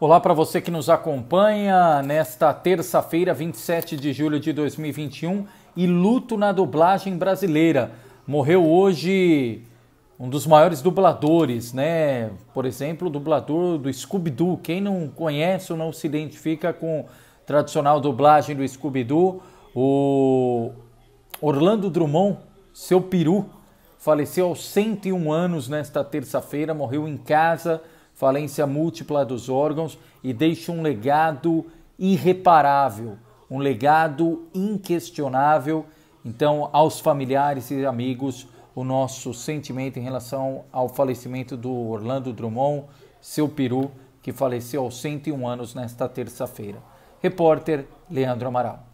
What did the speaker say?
Olá para você que nos acompanha nesta terça-feira, 27 de julho de 2021, e luto na dublagem brasileira. Morreu hoje um dos maiores dubladores, né? Por exemplo, o dublador do Scooby-Doo. Quem não conhece ou não se identifica com tradicional dublagem do Scooby-Doo, o Orlando Drummond, seu peru, faleceu aos 101 anos nesta terça-feira, morreu em casa falência múltipla dos órgãos e deixa um legado irreparável, um legado inquestionável. Então, aos familiares e amigos, o nosso sentimento em relação ao falecimento do Orlando Drummond, seu peru, que faleceu aos 101 anos nesta terça-feira. Repórter Leandro Amaral.